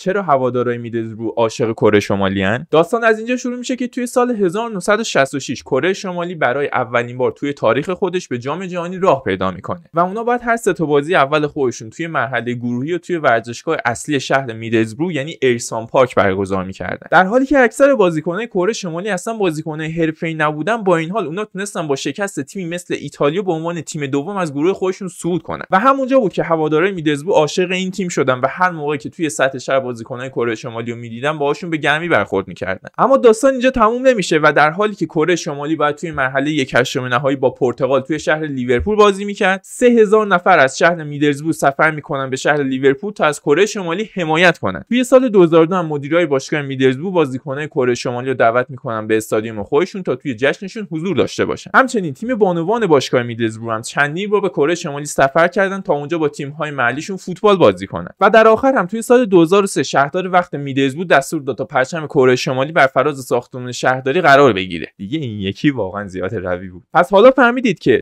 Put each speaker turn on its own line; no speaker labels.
چرا هوادارای میدل رو عاشق کره شمالی هن؟ داستان از اینجا شروع میشه که توی سال 1966 کره شمالی برای اولین بار توی تاریخ خودش به جام جهانی راه پیدا میکنه و اونا باید هر سه بازی اول خودشون توی مرحله گروهی و توی ورزشگاه اصلی شهر میدلزبرو یعنی ایرسان پارک برگزار میکردن در حالی که اکثر بازیکنان کره شمالی اصلا بازیکنان حرفه‌ای نبودن با این حال اونا تونستن با شکست تیمی مثل ایتالیا به عنوان تیم دوم از گروه خودشون صعود کنن و همونجا بود که هوادارای میدلزبرو عاشق این تیم شدن و هر موقعی که توی سطح شهر بازیکنان کره شمالی رو میدیدن باهاشون به گرمی برخورد میکردن اما داستان اینجا تموم نمیشه و در حالی که کره شمالی باید توی مرحله یک هشتم نهایی با پرتغال توی شهر لیورپول بازی میکرد 3000 نفر از شهر میدرزبو سفر میکنن به شهر لیورپول تا از کره شمالی حمایت کنند توی سال 2002 هم مدیرای باشگاه میدرزبو بازیکنان کره شمالی رو دعوت میکنن به استادیوم خودشون تا توی جشنشون حضور داشته باشن همچنین تیم بانوان باشگاه میدرزبو هم چندی بار به کره شمالی سفر کردن تا اونجا با تیم‌های محلیشون فوتبال بازی کنن و در آخر هم توی سال 2003 شهردار وقت میدز بود دستور داد تا پرچم کره شمالی بر فراز ساختمان شهرداری قرار بگیره دیگه این یکی واقعا زیاد روی بود پس حالا فهمیدید که